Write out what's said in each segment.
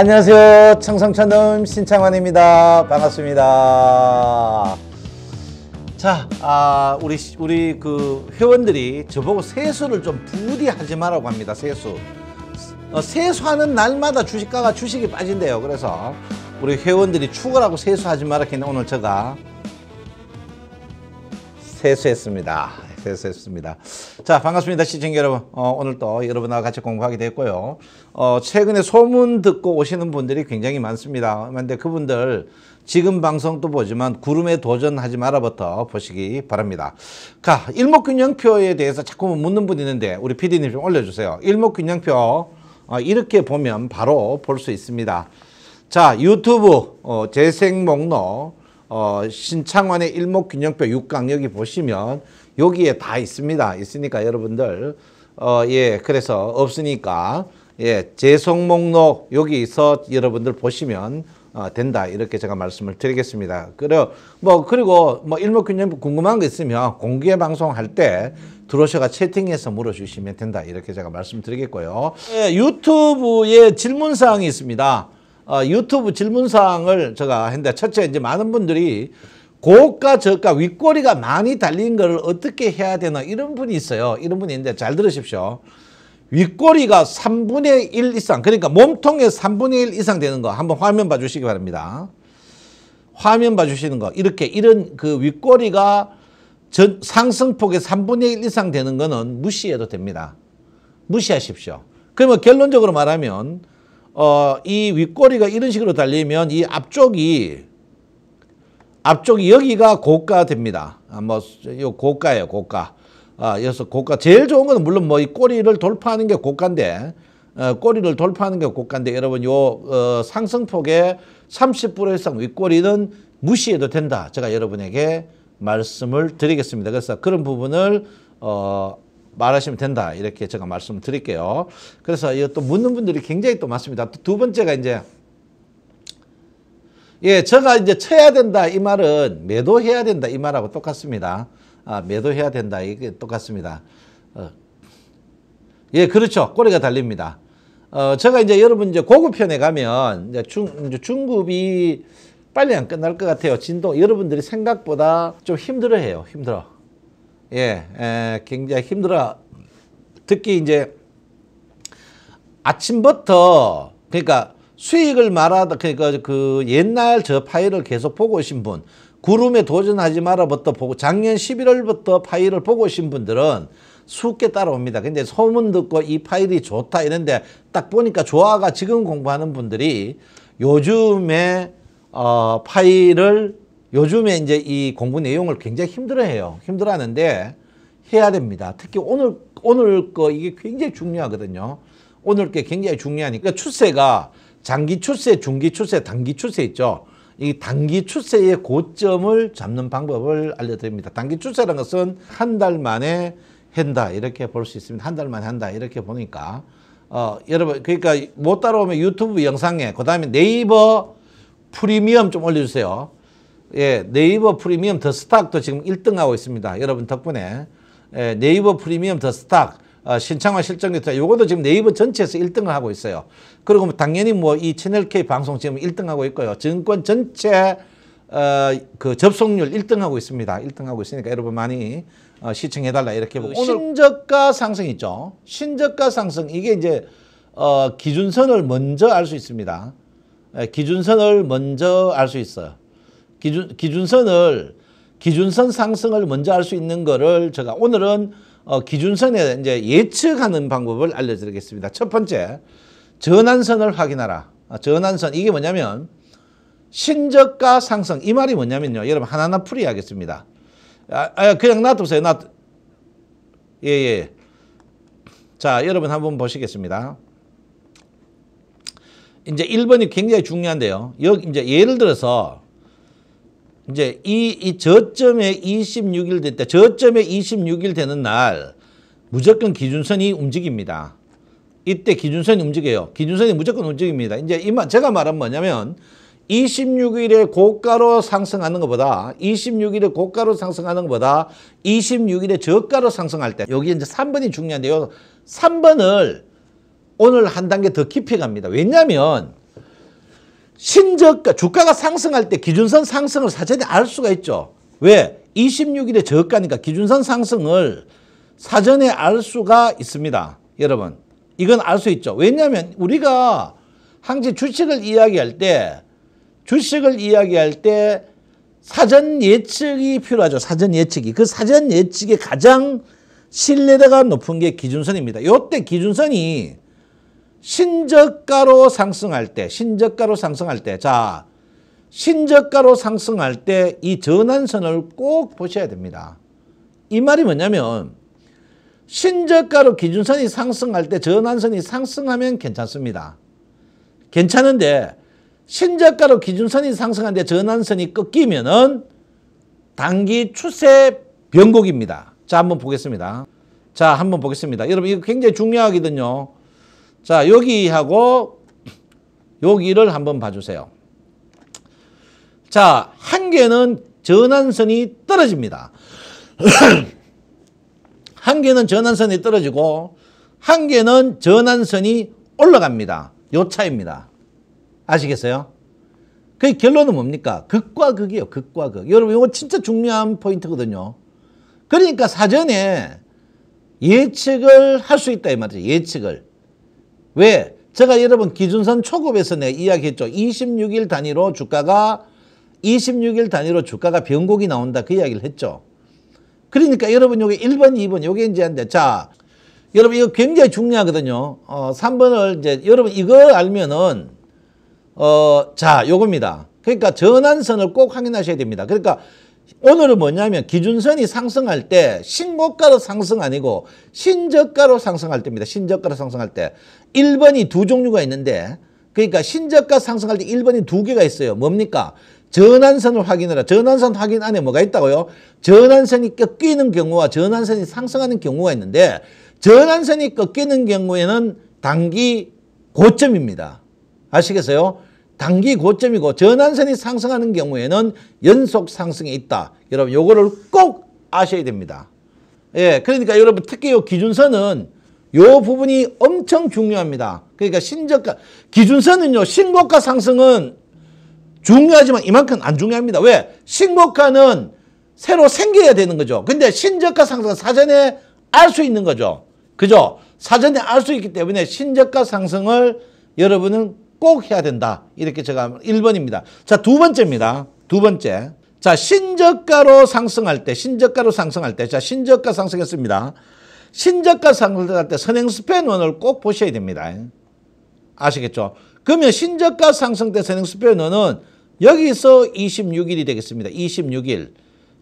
안녕하세요. 청성천놈 신창환입니다. 반갑습니다. 자, 아, 우리, 우리 그 회원들이 저보고 세수를 좀 부디 하지 마라고 합니다. 세수. 어, 세수하는 날마다 주식가가 주식이 빠진대요. 그래서 우리 회원들이 추구라고 세수하지 마라 했는데 오늘 제가 세수했습니다. 됐습니다 자, 반갑습니다. 시청자 여러분. 어, 오늘 또여러분하고 같이 공부하게 됐고요. 어, 최근에 소문 듣고 오시는 분들이 굉장히 많습니다. 그런데 그분들 지금 방송도 보지만 구름에 도전하지 말아부터 보시기 바랍니다. 자, 일목균형표에 대해서 자꾸 묻는 분이 있는데 우리 PD님 좀 올려주세요. 일목균형표 어, 이렇게 보면 바로 볼 수 있습니다. 자, 유튜브 어, 재생 목록 어, 신창원의 일목균형표 6강 여기 보시면 여기에 다 있습니다. 있으니까 여러분들 어, 예, 그래서 없으니까 예, 재송 목록 여기서 여러분들 보시면 어, 된다 이렇게 제가 말씀을 드리겠습니다. 그리고 뭐 그리고 뭐 일목균형 궁금한 거 있으면 공개 방송할 때 들어오셔가 채팅해서 물어주시면 된다 이렇게 제가 말씀드리겠고요. 예, 유튜브에 질문 사항이 있습니다. 어, 유튜브 질문 사항을 제가 했는데 첫째 이제 많은 분들이 고가 저가 윗꼬리가 많이 달린 것을 어떻게 해야 되나 이런 분이 있어요. 이런 분이 있는데 잘 들으십시오. 윗꼬리가 3분의 1 이상 그러니까 몸통의 3분의 1 이상 되는 거 한번 화면 봐주시기 바랍니다. 화면 봐주시는 거 이렇게 이런 그 윗꼬리가 전, 상승폭의 3분의 1 이상 되는 거는 무시해도 됩니다. 무시하십시오. 그러면 결론적으로 말하면 어, 이 윗꼬리가 이런 식으로 달리면 이 앞쪽이 앞쪽 여기가 고가됩니다. 아, 뭐, 요 고가예요, 고가. 아, 그래서 고가. 제일 좋은 거는 물론 뭐 이 꼬리를 돌파하는 게 고가인데, 어, 꼬리를 돌파하는 게 고가인데, 여러분 요, 어, 상승폭의 30% 이상 윗꼬리는 무시해도 된다. 제가 여러분에게 말씀을 드리겠습니다. 그래서 그런 부분을, 어, 말하시면 된다. 이렇게 제가 말씀을 드릴게요. 그래서 이것도 묻는 분들이 굉장히 또 많습니다. 두 번째가 이제 예, 제가 이제 쳐야 된다 이 말은 매도해야 된다 이 말하고 똑같습니다. 아, 매도해야 된다 이게 똑같습니다. 어. 예, 그렇죠. 꼬리가 달립니다. 어, 제가 이제 여러분 이제 고급편에 가면 이제 중, 이제 중급이 빨리 안 끝날 것 같아요. 진동 여러분들이 생각보다 좀 힘들어해요. 힘들어. 예, 에, 굉장히 힘들어. 특히 이제 아침부터 그러니까 수익을 말하다 그러니까 그 옛날 저 파일을 계속 보고 오신 분 구름에 도전하지 마라부터 보고 작년 11월부터 파일을 보고 오신 분들은 수게 따라옵니다. 근데 소문 듣고 이 파일이 좋다 이런데 딱 보니까 조화가 지금 공부하는 분들이 요즘에 어 파일을 요즘에 이제 이 공부 내용을 굉장히 힘들어해요. 힘들어하는데 해야 됩니다. 특히 오늘 오늘 거 이게 굉장히 중요하거든요. 오늘 게 굉장히 중요하니까 니까 추세가 장기 추세, 중기 추세, 단기 추세 있죠. 이 단기 추세의 고점을 잡는 방법을 알려드립니다. 단기 추세라는 것은 한 달 만에 한다 이렇게 볼 수 있습니다. 한 달 만에 한다 이렇게 보니까 어 여러분 그러니까 못 따라오면 유튜브 영상에 그 다음에 네이버 프리미엄 좀 올려주세요. 예 네이버 프리미엄 더 스탁도 지금 1등하고 있습니다. 여러분 덕분에 예, 네이버 프리미엄 더 스탁 아, 신창화 실정기타 요것도 지금 네이버 전체에서 1등을 하고 있어요. 그리고 당연히 뭐 이 채널K 방송 지금 1등하고 있고요. 증권 전체 어, 그 접속률 1등하고 있습니다. 1등하고 있으니까 여러분 많이 어, 시청해달라 이렇게 보고 그 신저가 상승 있죠. 신저가 상승 이게 이제 어, 기준선을 먼저 알 수 있습니다. 예, 기준선을 먼저 알 수 있어요. 기준, 기준선을 기준선 상승을 먼저 알 수 있는 거를 제가 오늘은 어, 기준선에 이제 예측하는 방법을 알려드리겠습니다. 첫 번째, 전환선을 확인하라. 어, 전환선, 이게 뭐냐면, 신저가 상승. 이 말이 뭐냐면요. 여러분, 하나하나 풀이하겠습니다. 아, 아, 그냥 놔두세요. 놔 예, 예. 자, 여러분 한번 보시겠습니다. 이제 1번이 굉장히 중요한데요. 여기 이제 예를 들어서 이제 이, 이 저점에 26일 됐다. 저점에 26일 되는 날 무조건 기준선이 움직입니다. 이때 기준선이 움직여요. 기준선이 무조건 움직입니다. 이제 이만 제가 말한 뭐냐면 26일에 고가로 상승하는 것보다 26일에 고가로 상승하는 것보다 26일에 저가로 상승할 때 여기 이제 3번이 중요한데요. 3번을 오늘 한 단계 더 깊이 갑니다. 왜냐하면 신저가 그러니까 주가가 상승할 때 기준선 상승을 사전에 알 수가 있죠. 왜? 26일에 저가니까 기준선 상승을 사전에 알 수가 있습니다. 여러분 이건 알 수 있죠. 왜냐하면 우리가 항상 주식을 이야기할 때 주식을 이야기할 때 사전 예측이 필요하죠. 사전 예측이. 그 사전 예측의 가장 신뢰도가 높은 게 기준선입니다. 요때 기준선이 신저가로 상승할 때, 신저가로 상승할 때, 자, 신저가로 상승할 때 이 전환선을 꼭 보셔야 됩니다. 이 말이 뭐냐면 신저가로 기준선이 상승할 때 전환선이 상승하면 괜찮습니다. 괜찮은데 신저가로 기준선이 상승하는데 전환선이 꺾이면은 단기 추세 변곡입니다. 자, 한번 보겠습니다. 자, 한번 보겠습니다. 여러분 이거 굉장히 중요하거든요. 자, 여기하고 여기를 한번 봐주세요. 자, 한 개는 전환선이 떨어집니다. 한 개는 전환선이 떨어지고 한 개는 전환선이 올라갑니다. 요 차입니다. 아시겠어요? 그 결론은 뭡니까? 극과 극이에요. 극과 극. 여러분 이거 진짜 중요한 포인트거든요. 그러니까 사전에 예측을 할 수 있다 이 말이죠. 예측을. 왜? 제가 여러분 기준선 초급에서 내 이야기했죠. 26일 단위로 주가가 26일 단위로 주가가 변곡이 나온다 그 이야기를 했죠. 그러니까 여러분 여기 1번, 2번 요게 이제 한데 자 여러분 이거 굉장히 중요하거든요. 어, 3번을 이제 여러분 이거 알면은 어, 자 요겁니다. 그러니까 전환선을 꼭 확인하셔야 됩니다. 그러니까 오늘은 뭐냐면 기준선이 상승할 때 신고가로 상승 아니고 신저가로 상승할 때입니다. 신저가로 상승할 때. 1번이두 종류가 있는데 그러니까 신저가 상승할 때1번이두 개가 있어요. 뭡니까? 전환선을 확인해라. 전환선 확인 안에 뭐가 있다고요? 전환선이 꺾이는 경우와 전환선이 상승하는 경우가 있는데 전환선이 꺾이는 경우에는 단기 고점입니다. 아시겠어요? 단기 고점이고 전환선이 상승하는 경우에는 연속 상승이 있다. 여러분 요거를 꼭 아셔야 됩니다. 예, 그러니까 여러분 특히 요 기준선은 요 부분이 엄청 중요합니다. 그러니까 신저가 기준선은요. 신고가 상승은 중요하지만 이만큼 안 중요합니다. 왜? 신고가는 새로 생겨야 되는 거죠. 근데 신저가 상승은 사전에 알 수 있는 거죠. 그죠? 사전에 알 수 있기 때문에 신저가 상승을 여러분은 꼭 해야 된다. 이렇게 제가 1번입니다. 자, 두 번째입니다. 두 번째. 자, 신저가로 상승할 때, 신저가로 상승할 때, 자, 신저가 상승했습니다. 신적가 상승할 때 선행스팬 원을 꼭 보셔야 됩니다. 아시겠죠? 그러면 신적가 상승 때 선행스팬 원은 여기서 26일이 되겠습니다. 26일.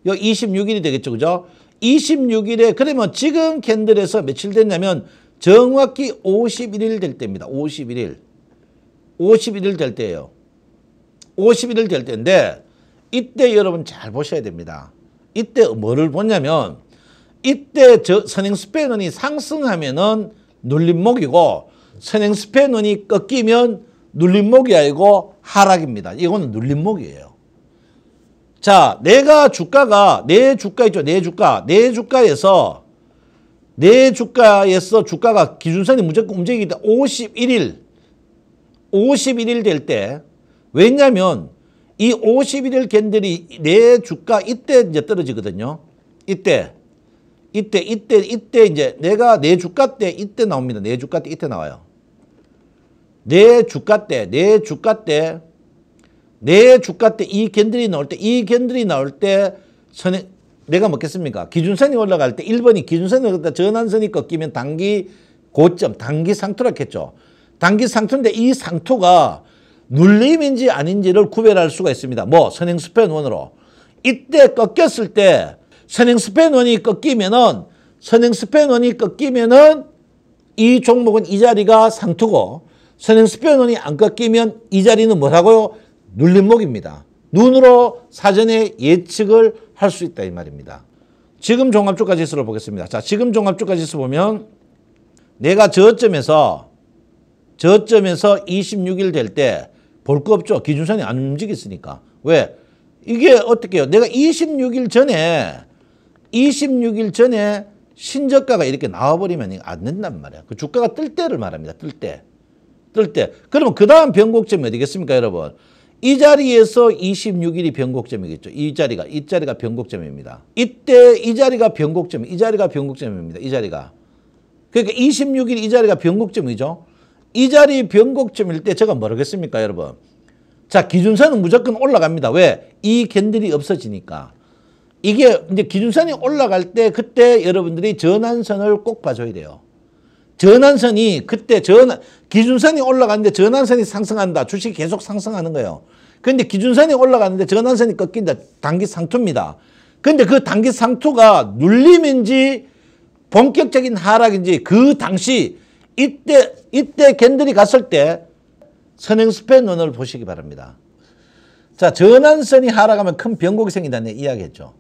요 26일이 되겠죠. 그죠? 26일에 그러면 지금 캔들에서 며칠 됐냐면 정확히 51일 될 때입니다. 51일. 51일 될 때예요. 51일 될 때인데 이때 여러분 잘 보셔야 됩니다. 이때 뭐를 보냐면 이때 저 선행스페눈이 상승하면은 눌림목이고 선행스페눈이 꺾이면 눌림목이 아니고 하락입니다. 이거는 눌림목이에요. 자, 내가 주가가 내 주가 있죠. 내 주가. 내 주가에서 내 주가에서 주가가 기준선이 무조건 움직이기 때 51일 51일 될 때 왜냐면 이 51일 캔들이 내 주가 이때 이제 떨어지거든요. 이때 이때 이때 이때 이제 내가 내 주가 때 이때 나옵니다. 내 주가 때 이때 나와요. 내 주가 때, 내 주가 때, 내 주가 때 이 견들이 나올 때, 이 견들이 나올 때 선에 내가 먹겠습니까? 기준선이 올라갈 때 1번이 기준선이 올라갈 때 전환선이 꺾이면 단기 고점, 단기 상투라겠죠. 단기 상투인데 이 상투가 눌림인지 아닌지를 구별할 수가 있습니다. 뭐 선행 스팬원으로 이때 꺾였을 때 선행 스팬원이 꺾이면은 선행 스팬원이 꺾이면은 이 종목은 이 자리가 상투고 선행 스팬원이 안 꺾이면 이 자리는 뭐라고요? 눌림목입니다. 눈으로 사전에 예측을 할 수 있다 이 말입니다. 지금 종합주가 지수를 보겠습니다. 자, 지금 종합주가 지수 보면 내가 저점에서 저점에서 26일 될 때 볼 거 없죠. 기준선이 안 움직였으니까. 왜? 이게 어떻게 해요? 내가 26일 전에 26일 전에 신저가가 이렇게 나와버리면 안 된단 말이야. 그 주가가 뜰 때를 말합니다. 뜰 때. 뜰 때. 그러면 그 다음 변곡점이 어디겠습니까, 여러분? 이 자리에서 26일이 변곡점이겠죠. 이 자리가, 이 자리가 변곡점입니다. 이때 이 자리가 변곡점, 이 자리가 변곡점입니다. 이 자리가. 그러니까 26일 이 자리가 변곡점이죠. 이 자리 변곡점일 때 제가 모르겠습니까, 여러분? 자, 기준선은 무조건 올라갑니다. 왜? 이 캔들이 없어지니까. 이게 이제 기준선이 올라갈 때 그때 여러분들이 전환선을 꼭 봐줘야 돼요. 전환선이 그때 전 기준선이 올라가는데 전환선이 상승한다. 주식이 계속 상승하는 거예요. 근데 기준선이 올라가는데 전환선이 꺾인다. 단기 상투입니다. 근데 그 단기 상투가 눌림인지 본격적인 하락인지 그 당시 이때 이때 캔들이 갔을 때 선행스팬 논을 보시기 바랍니다. 자 전환선이 하락하면 큰 변곡이 생긴다는 이야기했죠.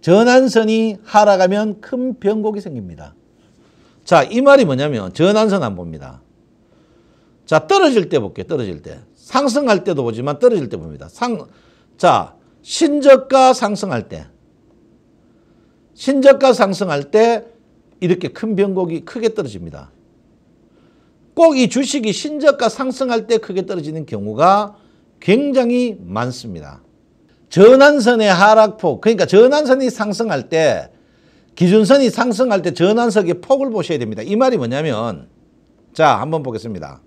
전환선이 하락하면 큰 변곡이 생깁니다. 자, 이 말이 뭐냐면 전환선 안 봅니다. 자, 떨어질 때 볼게요. 떨어질 때. 상승할 때도 보지만 떨어질 때 봅니다. 상, 자, 신저가 상승할 때. 신저가 상승할 때 이렇게 큰 변곡이 크게 떨어집니다. 꼭 이 주식이 신저가 상승할 때 크게 떨어지는 경우가 굉장히 많습니다. 전환선의 하락폭 그러니까 전환선이 상승할 때 기준선이 상승할 때 전환석의 폭을 보셔야 됩니다. 이 말이 뭐냐면 자 한번 보겠습니다.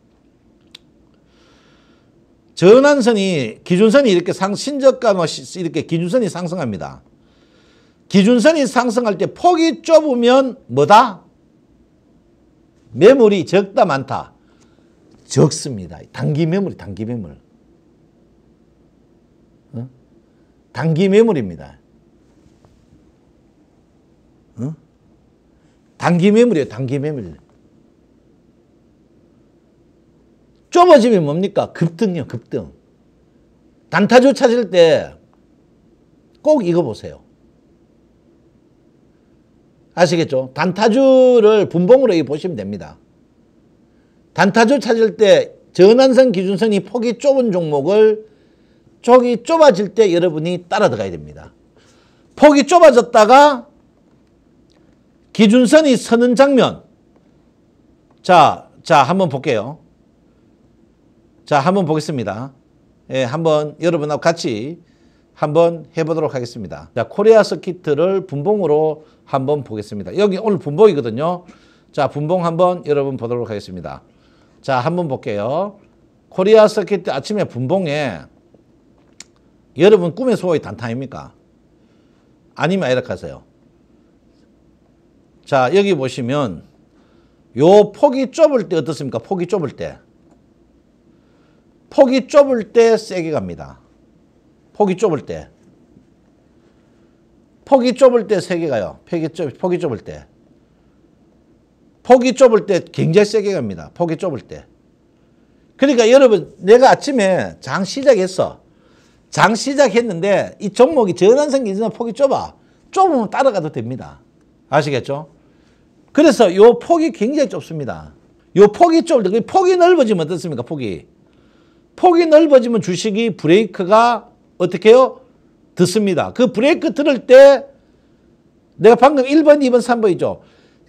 전환선이 기준선이 이렇게 상 신저가 뭐 이렇게 기준선이 상승합니다. 기준선이 상승할 때 폭이 좁으면 뭐다? 매물이 적다 많다. 적습니다. 단기 매물이 단기 매물. 단기 매물입니다. 어? 단기 매물이에요. 단기 매물. 좁아지면 뭡니까? 급등이요. 급등. 단타주 찾을 때 꼭 이거 보세요. 아시겠죠? 단타주를 분봉으로 보시면 됩니다. 단타주 찾을 때 전환선 기준선이 폭이 좁은 종목을 저이 좁아질 때 여러분이 따라 들어가야 됩니다. 폭이 좁아졌다가 기준선이 서는 장면. 자, 자, 한번 볼게요. 자, 한번 보겠습니다. 예, 한번 여러분하고 같이 한번 해보도록 하겠습니다. 자, 코리아 서키트를 분봉으로 한번 보겠습니다. 여기 오늘 분봉이거든요. 자, 분봉 한번 여러분 보도록 하겠습니다. 자, 한번 볼게요. 코리아 서키트 아침에 분봉에 여러분 꿈의 소원이 단타입니까? 아니면 이렇게 하세요. 자 여기 보시면 요 폭이 좁을 때 어떻습니까? 폭이 좁을 때. 폭이 좁을 때 세게 갑니다. 폭이 좁을 때. 폭이 좁을 때 세게 가요. 폭이, 좁, 폭이 좁을 때. 폭이 좁을 때 굉장히 세게 갑니다. 폭이 좁을 때. 그러니까 여러분 내가 아침에 장 시작했어. 장 시작했는데 이 종목이 전환성 기준의 폭이 좁아. 좁으면 따라가도 됩니다. 아시겠죠? 그래서 요 폭이 굉장히 좁습니다. 요 폭이 좁을 때 그 폭이 넓어지면 어떻습니까? 폭이. 폭이 넓어지면 주식이 브레이크가 어떻게 해요? 듣습니다. 그 브레이크 들을 때 내가 방금 1번, 2번, 3번이죠.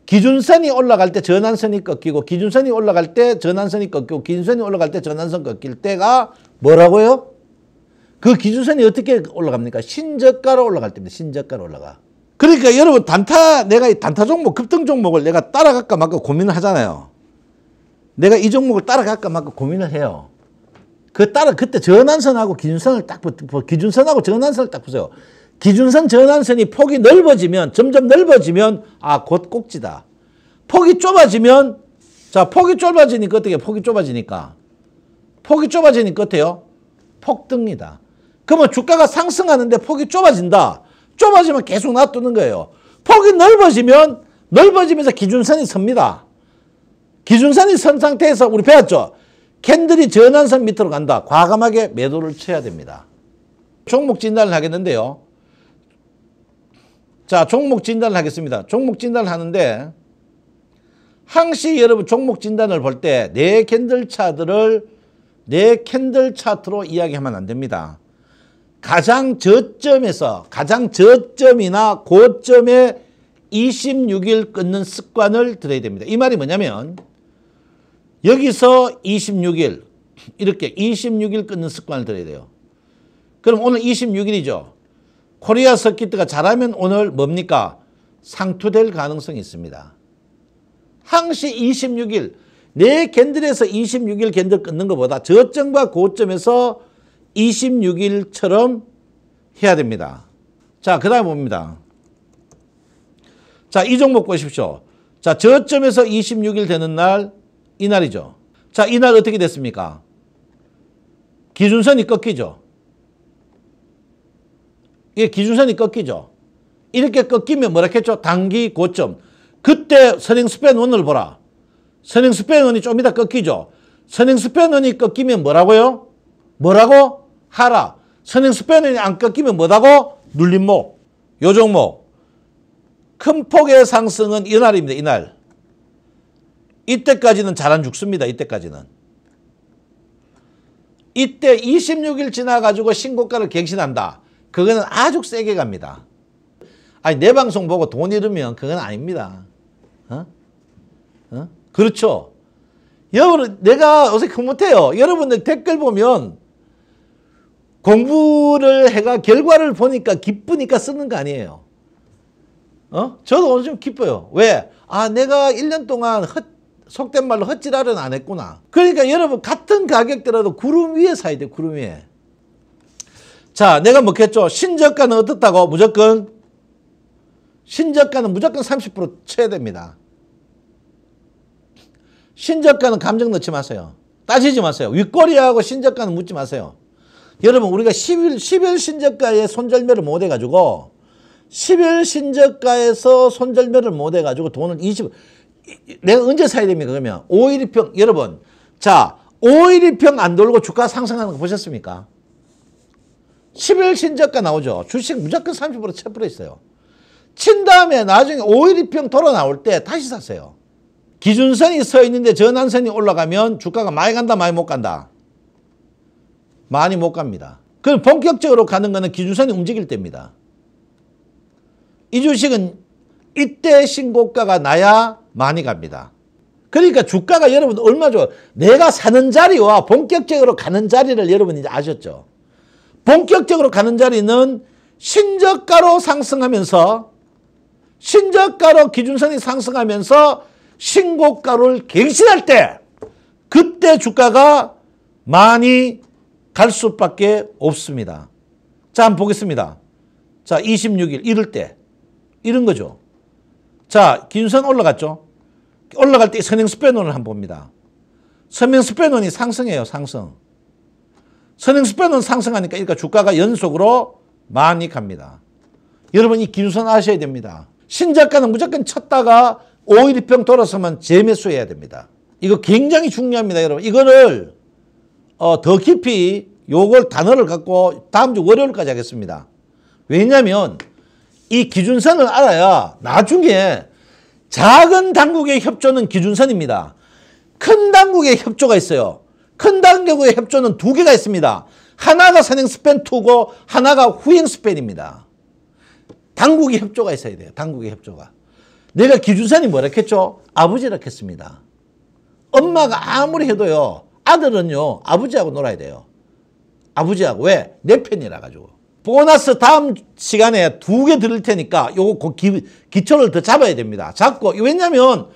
기준선이 올라갈 때 전환선이 꺾이고 기준선이 올라갈 때 전환선이 꺾이고 기준선이 올라갈 때 전환선 꺾일 때가 뭐라고요? 그 기준선이 어떻게 올라갑니까? 신저가로 올라갈 때입니다. 신저가로 올라가. 그러니까 여러분 단타 내가 단타 종목 급등 종목을 내가 따라갈까 말까 고민을 하잖아요. 내가 이 종목을 따라갈까 말까 고민을 해요. 그 따라 그때 전환선하고 기준선을 딱 기준선하고 전환선을 딱 보세요. 기준선 전환선이 폭이 넓어지면 점점 넓어지면 아곧 꼭지다. 폭이 좁아지면 자 폭이 좁아지니까 어떻게 폭이 좁아지니까 폭이 좁아지니까 어때요? 폭등이다. 그러면 주가가 상승하는데 폭이 좁아진다. 좁아지면 계속 놔두는 거예요. 폭이 넓어지면 넓어지면서 기준선이 섭니다. 기준선이 선 상태에서 우리 배웠죠. 캔들이 전환선 밑으로 간다. 과감하게 매도를 쳐야 됩니다. 종목 진단을 하겠는데요. 자, 종목 진단을 하겠습니다. 종목 진단을 하는데 항시 여러분 종목 진단을 볼때네 캔들 차들을 네 캔들 차트로 이야기하면 안 됩니다. 가장 저점에서 가장 저점이나 고점에 26일 끊는 습관을 들어야 됩니다. 이 말이 뭐냐면 여기서 26일 이렇게 26일 끊는 습관을 들어야 돼요. 그럼 오늘 26일이죠. 코리아 서킷트가 잘하면 오늘 뭡니까? 상투될 가능성이 있습니다. 항시 26일 내 캔들에서 26일 캔들 끊는 것보다 저점과 고점에서 26일처럼 해야 됩니다. 자, 그 다음에 봅니다. 자, 이 종목 보십시오. 자, 저점에서 26일 되는 날, 이날이죠. 자, 이 날 어떻게 됐습니까? 기준선이 꺾이죠. 이게 예, 기준선이 꺾이죠. 이렇게 꺾이면 뭐라 했죠? 단기 고점. 그때 선행 스팬원을 보라. 선행 스팬원이 좀 이따 꺾이죠. 선행 스팬원이 꺾이면 뭐라고요? 뭐라고? 하라. 선행수편이 안 꺾이면 뭐다고? 눌림목, 요정목큰 폭의 상승은 이날입니다. 이날. 이때까지는 잘 안 죽습니다. 이때까지는. 이때 26일 지나가지고 신고가를 갱신한다. 그거는 아주 세게 갑니다. 아니 내 방송 보고 돈 잃으면 그건 아닙니다. 어? 어? 그렇죠. 여러분 내가 어색해 못해요. 여러분들 댓글 보면 공부를 해가 결과를 보니까 기쁘니까 쓰는 거 아니에요. 어? 저도 엄청 기뻐요. 왜? 아 내가 1년 동안 헛, 속된 말로 헛질하는 안 했구나. 그러니까 여러분 같은 가격대라도 구름 위에 사야 돼 구름 위에. 자 내가 먹겠죠. 뭐 신저가는 어떻다고 무조건 신저가는 무조건 30% 쳐야 됩니다. 신저가는 감정 넣지 마세요. 따지지 마세요. 윗꼬리하고 신저가는 묻지 마세요. 여러분 우리가 11, 11신적가의 손절매를 못 해가지고 11신저가에서 손절매를 못 해가지고 돈을 20 내가 언제 사야 됩니까 그러면 5일이평 여러분 자 5일이평 안 돌고 주가 상승하는 거 보셨습니까 11신저가 나오죠 주식 무조건 30% 체풀어 있어요 친 다음에 나중에 5일이평 돌아 나올 때 다시 사세요 기준선이 서 있는데 전환선이 올라가면 주가가 많이 간다 많이 못 간다 많이 못 갑니다. 그럼 본격적으로 가는 거는 기준선이 움직일 때입니다. 이 주식은 이때 신고가가 나야 많이 갑니다. 그러니까 주가가 여러분 얼마죠? 내가 사는 자리와 본격적으로 가는 자리를 여러분 이제 아셨죠? 본격적으로 가는 자리는 신저가로 상승하면서 신저가로 기준선이 상승하면서 신고가를 갱신할 때 그때 주가가 많이 갈 수밖에 없습니다. 자, 한번 보겠습니다. 자, 26일 이럴 때 이런 거죠. 자, 긴선 올라갔죠. 올라갈 때 선행 스페논을 한번 봅니다. 선행 스페논이 상승해요, 상승. 선행 스페논 상승하니까 그러니까 주가가 연속으로 많이 갑니다. 여러분 이 긴선 아셔야 됩니다. 신작가는 무조건 쳤다가 5일평 돌아서면 재매수해야 됩니다. 이거 굉장히 중요합니다, 여러분. 이거를 어, 더 깊이 요걸 단어를 갖고 다음 주 월요일까지 하겠습니다. 왜냐하면 이 기준선을 알아야 나중에 작은 당국의 협조는 기준선입니다. 큰 당국의 협조가 있어요. 큰 당국의 협조는 두 개가 있습니다. 하나가 선행 스팬 2고 하나가 후행 스팬입니다. 당국의 협조가 있어야 돼요. 당국의 협조가. 내가 기준선이 뭐라 했죠? 아버지라 했습니다. 엄마가 아무리 해도요. 아들은요 아버지하고 놀아야 돼요. 아버지하고 왜? 내 편이라 가지고. 보너스 다음 시간에 두개 드릴 테니까 요거 기, 기초를 더 잡아야 됩니다. 잡고 왜냐면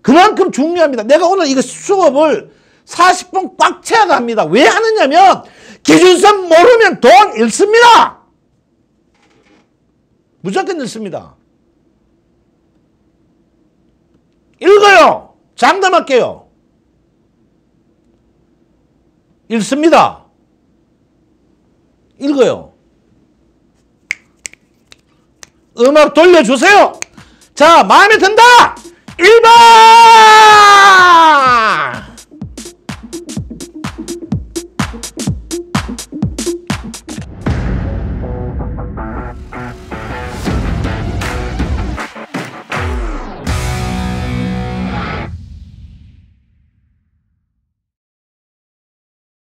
그만큼 중요합니다. 내가 오늘 이거 수업을 40분 꽉 채워서 합니다. 왜 하느냐면 기준선 모르면 돈 잃습니다. 무조건 잃습니다. 읽어요. 장담할게요. 읽습니다. 읽어요. 음악 돌려주세요. 자, 마음에 든다! 1번!